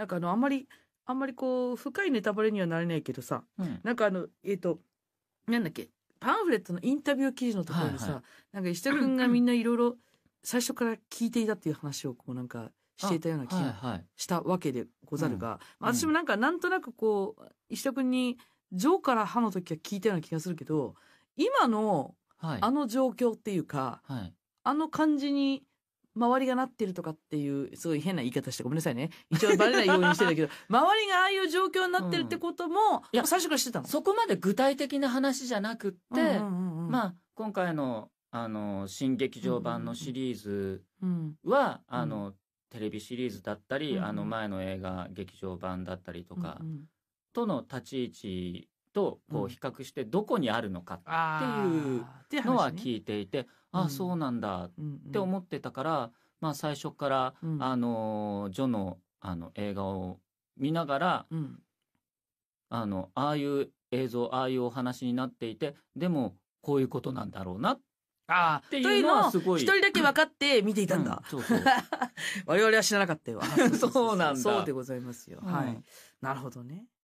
なんかあのあんまりあんまりこう深いネタバレにはなれないけどさ、うん、なんかあのえっ、ー、となんだっけパンフレットのインタビュー記事のところにさ、はいはい、なんか石田君がみんないろいろ最初から聞いていたっていう話をこうなんかしていたような気がしたわけでござるが、はいはい、私もなんかなんとなくこう石田君に「上から歯の時は聞いたような気がするけど今のあの状況っていうか、はい、あの感じに周りがなってるとかっていうすごい変な言い方してごめんなさいね一応バレないようにしてるけど 周りがああいう状況になってるってことも、いや最初からしてたのそこまで具体的な話じゃなくって、まあ今回のあの新劇場版のシリーズは、あのテレビシリーズだったり、あの前の映画劇場版だったりとか、との立ち位置とこう比較してどこにあるのかっていうのは聞いていて、ああそうなんだって思ってたから、まあ、最初から、あのジョのあの映画を見ながら、あのああいう映像ああいうお話になっていてでもこういうことなんだろうなっていうのを一人だけ分かって見ていたんだ。うんうん、そうそう 我々は知らなかったよ。そうなんだ。そうでございますよ。うん、はい。なるほどね。